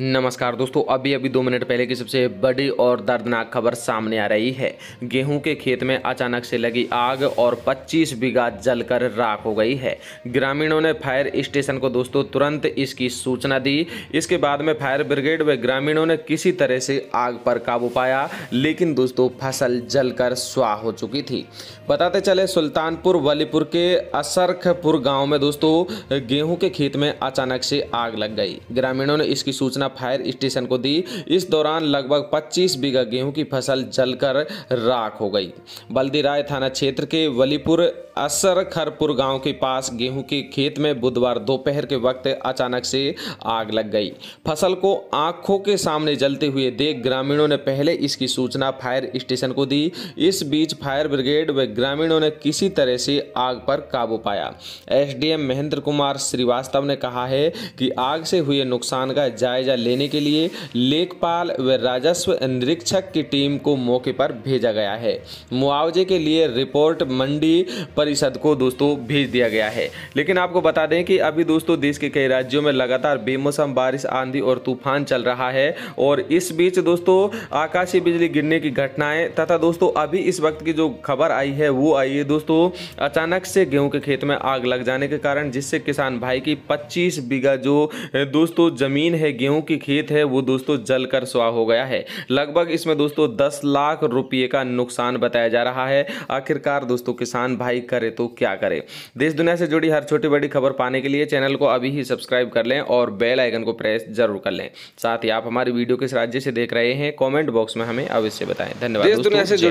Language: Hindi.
नमस्कार दोस्तों अभी अभी दो मिनट पहले की सबसे बड़ी और दर्दनाक खबर सामने आ रही है गेहूं के खेत में अचानक से लगी आग और 25 बीघा जलकर राख हो गई है ग्रामीणों ने फायर स्टेशन को दोस्तों तुरंत इसकी सूचना दी इसके बाद में फायर ब्रिगेड व ग्रामीणों ने किसी तरह से आग पर काबू पाया लेकिन दोस्तों फसल जलकर स्वाह हो चुकी थी बताते चले सुल्तानपुर वलीपुर के असरखपुर गाँव में दोस्तों गेहूँ के खेत में अचानक से आग लग गई ग्रामीणों ने इसकी सूचना सेना फायर स्टेशन को दी इस दौरान लगभग 25 बीघा गेहूं की फसल जलकर राख हो गई बल्दीराय थाना क्षेत्र के वलीपुर असर खरपुर गांव के पास गेहूं के खेत में बुधवार दोपहर के वक्त अचानक से आग लग गई फसल को आंखों के सामने जलते हुए देख ग्रामीणों ने पहले इसकी सूचना फायर स्टेशन को दी इस बीच फायर ब्रिगेड व ग्रामीणों ने किसी तरह से आग पर काबू पाया एसडीएम महेंद्र कुमार श्रीवास्तव ने कहा है कि आग से हुए नुकसान का जायजा लेने के लिए लेखपाल व राजस्व निरीक्षक की टीम को मौके पर भेजा गया है मुआवजे के लिए रिपोर्ट मंडी पर परिषद को दोस्तों भेज दिया गया है लेकिन आपको बता दें कि अभी दोस्तों देश के कई राज्यों में लगातार बेमौसम बारिश आंधी और तूफान चल रहा है और इस बीच दोस्तों आकाशीय बिजली गिरने की घटनाएं तथा दोस्तों अभी इस वक्त की जो खबर आई है वो आई है दोस्तों अचानक से गेहूं के खेत में आग लग जाने के कारण जिससे किसान भाई की पच्चीस बीघा जो दोस्तों ज़मीन है गेहूं की खेत है वो दोस्तों जलकर सुहा हो गया है लगभग इसमें दोस्तों दस लाख रुपये का नुकसान बताया जा रहा है आखिरकार दोस्तों किसान भाई कर करे तो क्या करे देश दुनिया से जुड़ी हर छोटी बड़ी खबर पाने के लिए चैनल को अभी ही सब्सक्राइब कर लें और बेल आइकन को प्रेस जरूर कर लें साथ ही आप हमारी वीडियो किस राज्य से देख रहे हैं कॉमेंट बॉक्स में हमें अवश्य बताएं धन्यवाद